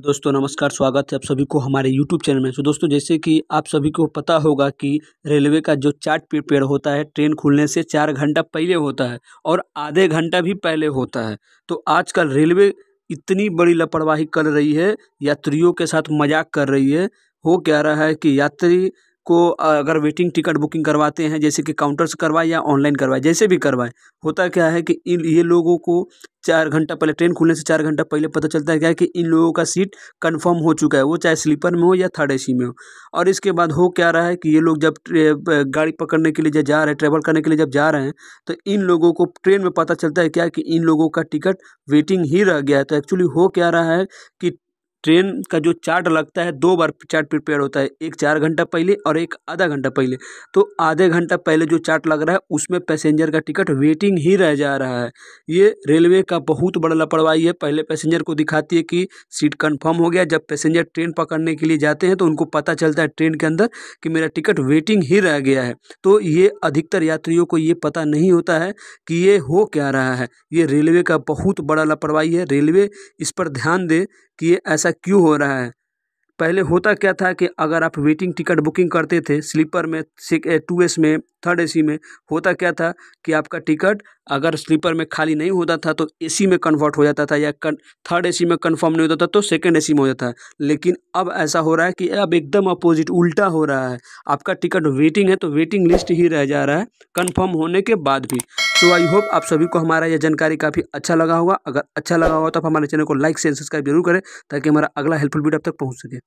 दोस्तों नमस्कार स्वागत है आप सभी को हमारे यूट्यूब चैनल में तो दोस्तों जैसे कि आप सभी को पता होगा कि रेलवे का जो चार्ट प्रिपेयर होता है ट्रेन खुलने से चार घंटा पहले होता है और आधे घंटा भी पहले होता है तो आजकल रेलवे इतनी बड़ी लापरवाही कर रही है यात्रियों के साथ मजाक कर रही है हो क्या रहा है कि यात्री को अगर वेटिंग टिकट बुकिंग करवाते हैं जैसे कि काउंटर से करवाएं या ऑनलाइन करवाएं जैसे भी करवाएं होता क्या है कि इन ये लोगों को चार घंटा पहले ट्रेन खुलने से चार घंटा पहले पता चलता है क्या है कि इन लोगों का सीट कंफर्म हो चुका है वो चाहे स्लीपर में हो या थर्ड एसी में हो और इसके बाद हो क्या रहा है कि ये लोग जब गाड़ी पकड़ने के लिए जब जा रहे हैं ट्रेवल करने के लिए जब जा रहे हैं तो इन लोगों को ट्रेन में पता चलता है क्या कि इन लोगों का टिकट वेटिंग ही रह गया है तो एक्चुअली हो क्या रहा है कि ट्रेन का जो चार्ट लगता है दो बार चार्ट प्रिपेयर होता है एक चार घंटा पहले और एक आधा घंटा पहले तो आधे घंटा पहले जो चार्ट लग रहा है उसमें पैसेंजर का टिकट वेटिंग ही रह जा रहा है ये रेलवे का बहुत बड़ा लापरवाही है पहले पैसेंजर को दिखाती है कि सीट कन्फर्म हो गया जब पैसेंजर ट्रेन पकड़ने के लिए जाते हैं तो उनको पता चलता है ट्रेन के अंदर कि मेरा टिकट वेटिंग ही रह गया है तो ये अधिकतर यात्रियों को ये पता नहीं होता है कि ये हो क्या रहा है ये रेलवे का बहुत बड़ा लापरवाही है रेलवे इस पर ध्यान दे कि ये ऐसा क्यों हो रहा है पहले होता क्या था कि अगर आप वेटिंग टिकट बुकिंग करते थे स्लीपर में टू एस में थर्ड एसी में होता क्या था कि आपका टिकट अगर स्लीपर में खाली नहीं होता था तो एसी में कन्वर्ट हो जाता था या थर्ड एसी में कंफर्म नहीं होता था तो सेकंड एसी में हो जाता है लेकिन अब ऐसा हो रहा है कि अब एकदम अपोजिट उल्टा हो रहा है आपका टिकट वेटिंग है तो वेटिंग लिस्ट ही रह जा रहा है कन्फर्म होने के बाद भी तो आई होप आप सभी को हमारा यह जानकारी काफ़ी अच्छा लगा होगा अगर अच्छा लगा होगा तो आप हमारे चैनल को लाइक शेयर सब्सक्राइब जरूर करें ताकि हमारा अगला हेल्पफुल वीडियो अब तक पहुँच सके